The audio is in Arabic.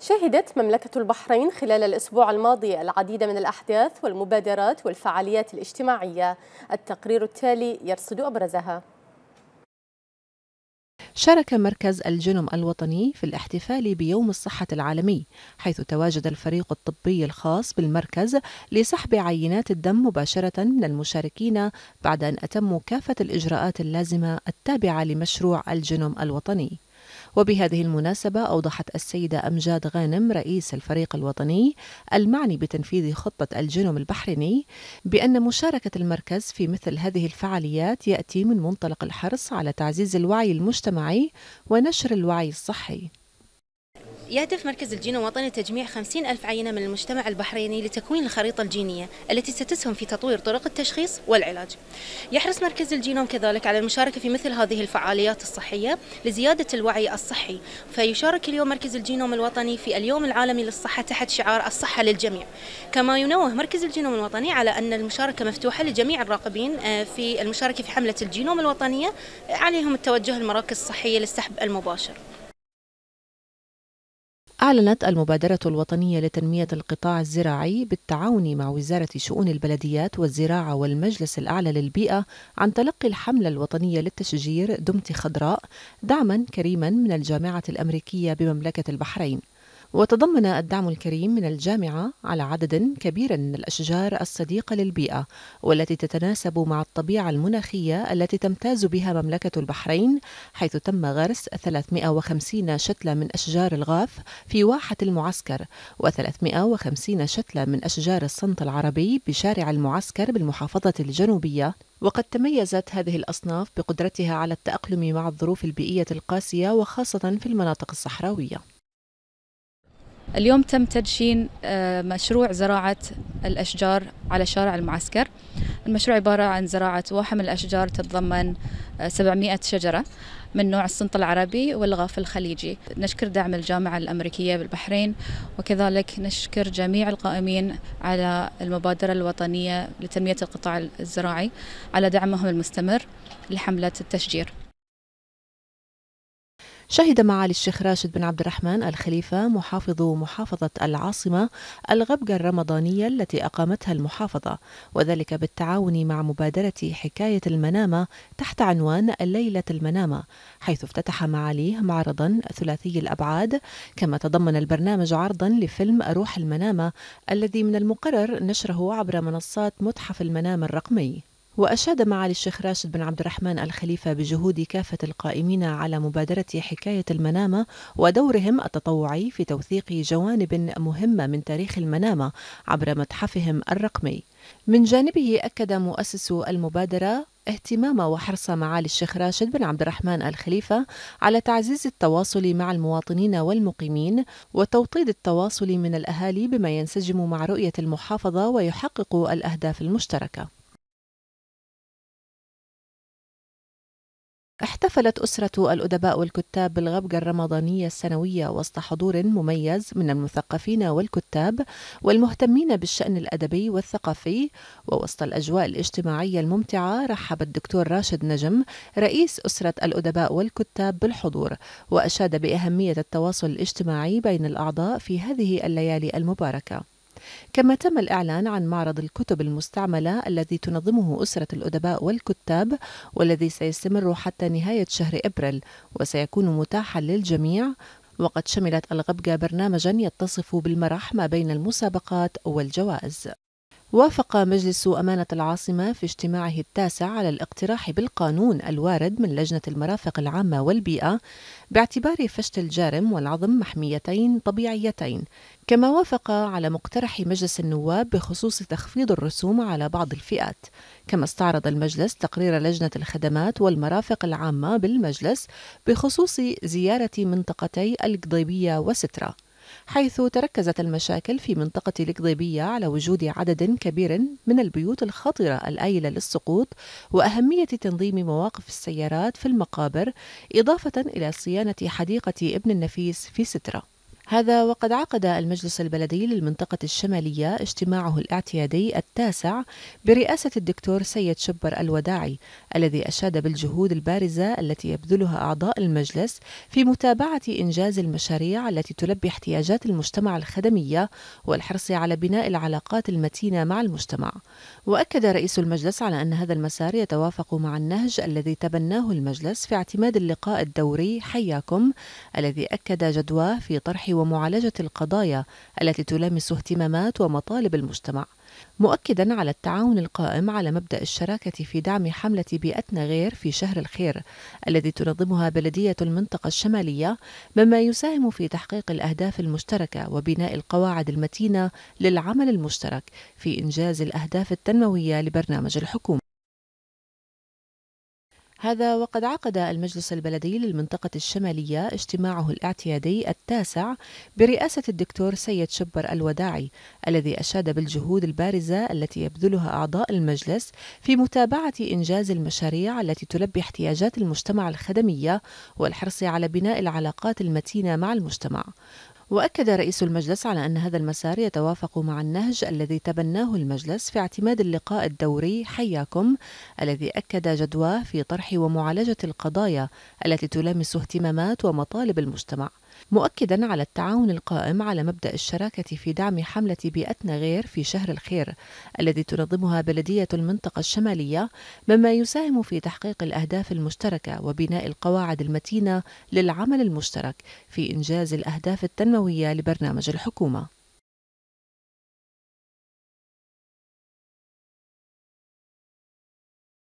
شهدت مملكة البحرين خلال الأسبوع الماضي العديد من الأحداث والمبادرات والفعاليات الاجتماعية التقرير التالي يرصد أبرزها شارك مركز الجينوم الوطني في الاحتفال بيوم الصحة العالمي، حيث تواجد الفريق الطبي الخاص بالمركز لسحب عينات الدم مباشرة من المشاركين بعد أن أتموا كافة الإجراءات اللازمة التابعة لمشروع الجينوم الوطني. وبهذه المناسبة أوضحت السيدة أمجاد غانم رئيس الفريق الوطني المعني بتنفيذ خطة الجينوم البحريني بأن مشاركة المركز في مثل هذه الفعاليات يأتي من منطلق الحرص على تعزيز الوعي المجتمعي ونشر الوعي الصحي يهدف مركز الجين الوطني لتجميع 50 ألف عينة من المجتمع البحريني لتكوين الخريطة الجينية التي ستسهم في تطوير طرق التشخيص والعلاج يحرص مركز الجينوم كذلك على المشاركة في مثل هذه الفعاليات الصحية لزيادة الوعي الصحي فيشارك اليوم مركز الجينوم الوطني في اليوم العالمي للصحة تحت شعار الصحة للجميع كما ينوه مركز الجينوم الوطني على أن المشاركة مفتوحة لجميع الراقبين آه، في المشاركة في حملة الجينوم الوطنية عليهم التوجه لمراكز الصحية للسحب المباشر أعلنت المبادرة الوطنية لتنمية القطاع الزراعي بالتعاون مع وزارة شؤون البلديات والزراعة والمجلس الأعلى للبيئة عن تلقي الحملة الوطنية للتشجير دمتي خضراء دعما كريما من الجامعة الأمريكية بمملكة البحرين وتضمن الدعم الكريم من الجامعة على عدد كبير من الأشجار الصديقة للبيئة والتي تتناسب مع الطبيعة المناخية التي تمتاز بها مملكة البحرين حيث تم غرس 350 شتلة من أشجار الغاف في واحة المعسكر و350 شتلة من أشجار الصنط العربي بشارع المعسكر بالمحافظة الجنوبية وقد تميزت هذه الأصناف بقدرتها على التأقلم مع الظروف البيئية القاسية وخاصة في المناطق الصحراوية اليوم تم تدشين آه، مشروع زراعة الأشجار على شارع المعسكر المشروع عبارة عن زراعة واحم الأشجار تتضمن 700 آه، شجرة من نوع الصنط العربي والغاف الخليجي نشكر دعم الجامعة الأمريكية بالبحرين وكذلك نشكر جميع القائمين على المبادرة الوطنية لتنمية القطاع الزراعي على دعمهم المستمر لحملة التشجير شهد معالي الشيخ راشد بن عبد الرحمن الخليفة محافظ محافظة العاصمة الغبقة الرمضانية التي أقامتها المحافظة وذلك بالتعاون مع مبادرة حكاية المنامة تحت عنوان ليلة المنامة حيث افتتح معاليه معرضا ثلاثي الأبعاد كما تضمن البرنامج عرضا لفيلم روح المنامة الذي من المقرر نشره عبر منصات متحف المنام الرقمي وأشاد معالي الشيخ راشد بن عبد الرحمن الخليفة بجهود كافة القائمين على مبادرة حكاية المنامة ودورهم التطوعي في توثيق جوانب مهمة من تاريخ المنامة عبر متحفهم الرقمي. من جانبه أكد مؤسس المبادرة اهتمام وحرص معالي الشيخ راشد بن عبد الرحمن الخليفة على تعزيز التواصل مع المواطنين والمقيمين وتوطيد التواصل من الأهالي بما ينسجم مع رؤية المحافظة ويحقق الأهداف المشتركة. احتفلت أسرة الأدباء والكتاب بالغبجة الرمضانية السنوية وسط حضور مميز من المثقفين والكتاب والمهتمين بالشأن الأدبي والثقافي ووسط الأجواء الاجتماعية الممتعة رحب الدكتور راشد نجم رئيس أسرة الأدباء والكتاب بالحضور وأشاد بأهمية التواصل الاجتماعي بين الأعضاء في هذه الليالي المباركة كما تم الإعلان عن معرض الكتب المستعملة الذي تنظمه أسرة الأدباء والكتاب والذي سيستمر حتى نهاية شهر أبريل وسيكون متاحا للجميع وقد شملت الغبقة برنامجا يتصف بالمرح ما بين المسابقات والجوائز وافق مجلس أمانة العاصمة في اجتماعه التاسع على الاقتراح بالقانون الوارد من لجنة المرافق العامة والبيئة باعتبار فشت الجارم والعظم محميتين طبيعيتين، كما وافق على مقترح مجلس النواب بخصوص تخفيض الرسوم على بعض الفئات، كما استعرض المجلس تقرير لجنة الخدمات والمرافق العامة بالمجلس بخصوص زيارة منطقتي القضيبية وسترة. حيث تركزت المشاكل في منطقة القضيبية على وجود عدد كبير من البيوت الخطرة الآيلة للسقوط وأهمية تنظيم مواقف السيارات في المقابر إضافة إلى صيانة حديقة ابن النفيس في سترة هذا وقد عقد المجلس البلدي للمنطقة الشمالية اجتماعه الاعتيادي التاسع برئاسة الدكتور سيد شبر الوداعي الذي أشاد بالجهود البارزة التي يبذلها أعضاء المجلس في متابعة إنجاز المشاريع التي تلبي احتياجات المجتمع الخدمية والحرص على بناء العلاقات المتينة مع المجتمع وأكد رئيس المجلس على أن هذا المسار يتوافق مع النهج الذي تبناه المجلس في اعتماد اللقاء الدوري حياكم الذي أكد جدواه في طرح ومعالجة القضايا التي تلامس اهتمامات ومطالب المجتمع مؤكدا على التعاون القائم على مبدا الشراكه في دعم حمله بيئتنا غير في شهر الخير الذي تنظمها بلديه المنطقه الشماليه مما يساهم في تحقيق الاهداف المشتركه وبناء القواعد المتينه للعمل المشترك في انجاز الاهداف التنمويه لبرنامج الحكومه هذا وقد عقد المجلس البلدي للمنطقة الشمالية اجتماعه الاعتيادي التاسع برئاسة الدكتور سيد شبر الوداعي الذي أشاد بالجهود البارزة التي يبذلها أعضاء المجلس في متابعة إنجاز المشاريع التي تلبي احتياجات المجتمع الخدمية والحرص على بناء العلاقات المتينة مع المجتمع وأكد رئيس المجلس على أن هذا المسار يتوافق مع النهج الذي تبناه المجلس في اعتماد اللقاء الدوري حياكم الذي أكد جدواه في طرح ومعالجة القضايا التي تلامس اهتمامات ومطالب المجتمع مؤكدا على التعاون القائم على مبدا الشراكه في دعم حمله بيئتنا غير في شهر الخير الذي تنظمها بلديه المنطقه الشماليه مما يساهم في تحقيق الاهداف المشتركه وبناء القواعد المتينه للعمل المشترك في انجاز الاهداف التنمويه السنوية لبرنامج الحكومة